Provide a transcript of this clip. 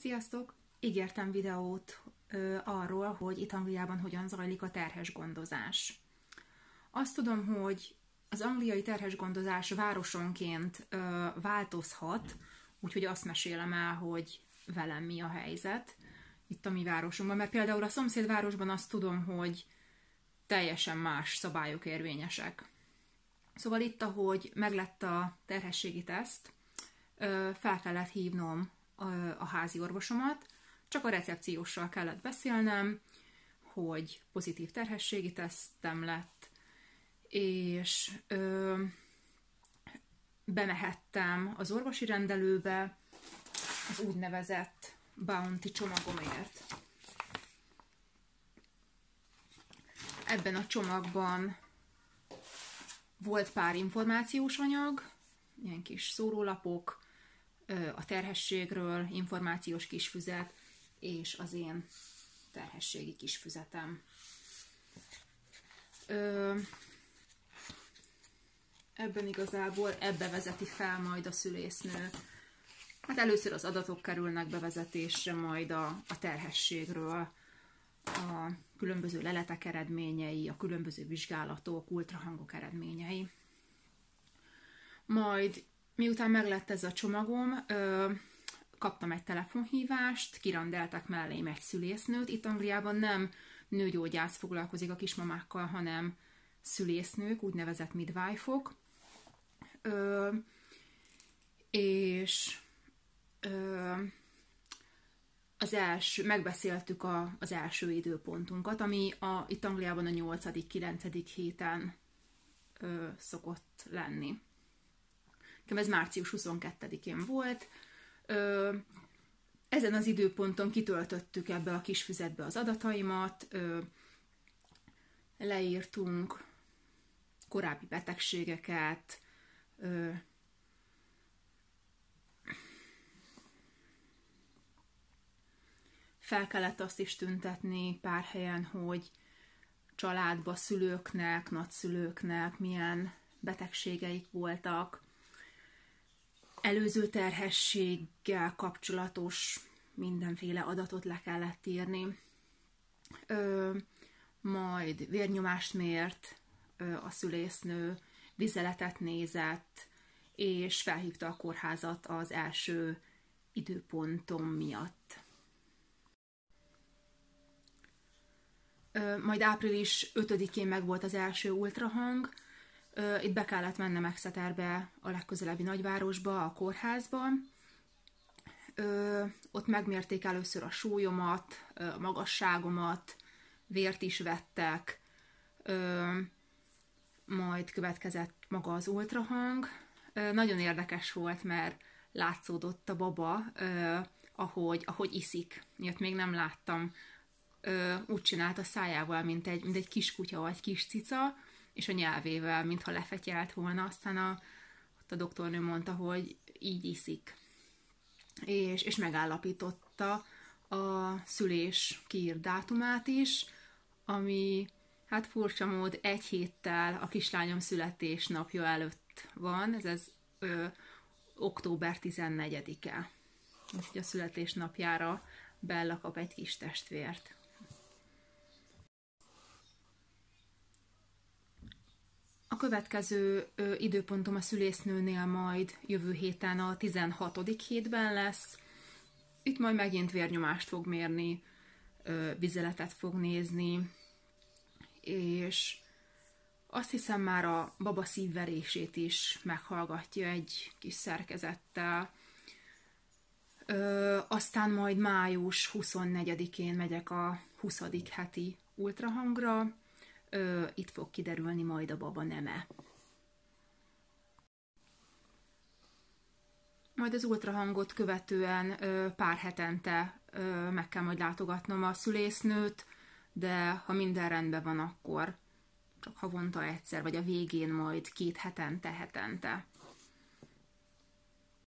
Sziasztok! Ígértem videót ö, arról, hogy itt Angliában hogyan zajlik a terhes gondozás. Azt tudom, hogy az angliai terhes gondozás városonként ö, változhat, úgyhogy azt mesélem el, hogy velem mi a helyzet itt a mi városunkban. Mert például a szomszédvárosban azt tudom, hogy teljesen más szabályok érvényesek. Szóval itt, ahogy meglett a terhességi teszt, fel kellett hívnom a, házi orvosomat, csak a recepcióssal kellett beszélnem, hogy pozitív terhességi tesztem lett, és ö, bemehettem az orvosi rendelőbe az úgynevezett bounty csomagomért. Ebben a csomagban volt pár információs anyag, ilyen kis szórólapok, a terhességről, információs kisfüzet, és az én terhességi kisfüzetem. Ebben igazából ebbe vezeti fel majd a szülésznő. Hát először az adatok kerülnek bevezetésre, majd a, a terhességről, a különböző leletek eredményei, a különböző vizsgálatok, ultrahangok eredményei. Majd Miután meglett ez a csomagom, ö, kaptam egy telefonhívást, kirandeltek mellém egy szülésznőt. Itt Angliában nem nőgyógyász foglalkozik a kismamákkal, hanem szülésznők, úgynevezett midwife -ok. Ö, és ö, az első, megbeszéltük a, az első időpontunkat, ami a, itt Angliában a 8.-9. héten ö, szokott lenni ez március 22-én volt. Ö, ezen az időponton kitöltöttük ebbe a kis füzetbe az adataimat, ö, leírtunk korábbi betegségeket, ö, fel kellett azt is tüntetni pár helyen, hogy családba szülőknek, nagyszülőknek milyen betegségeik voltak, előző terhességgel kapcsolatos mindenféle adatot le kellett írni. Ö, majd vérnyomást mért ö, a szülésznő, vizeletet nézett, és felhívta a kórházat az első időpontom miatt. Ö, majd április 5-én meg volt az első ultrahang, itt be kellett mennem Exeterbe, a legközelebbi nagyvárosba, a kórházba. Ö, ott megmérték először a súlyomat, a magasságomat, vért is vettek, ö, majd következett maga az ultrahang. Ö, nagyon érdekes volt, mert látszódott a baba, ö, ahogy, ahogy iszik. Ilyet még nem láttam. Ö, úgy csinált a szájával, mint egy, mint egy kiskutya vagy kis cica és a nyelvével, mintha lefetyelt volna. Aztán a, ott a doktornő mondta, hogy így iszik. És, és megállapította a szülés kiír dátumát is, ami hát furcsa mód egy héttel a kislányom születésnapja előtt van, ez az ö, október 14-e. Úgyhogy a születésnapjára Bella kap egy kis testvért. következő ö, időpontom a szülésznőnél majd jövő héten a 16. hétben lesz. Itt majd megint vérnyomást fog mérni, ö, vizeletet fog nézni, és azt hiszem már a baba szívverését is meghallgatja egy kis szerkezettel. Ö, aztán majd május 24-én megyek a 20. heti ultrahangra, Ö, itt fog kiderülni majd a baba neme. Majd az ultrahangot követően ö, pár hetente ö, meg kell majd látogatnom a szülésznőt, de ha minden rendben van, akkor csak havonta egyszer, vagy a végén majd két hetente, hetente.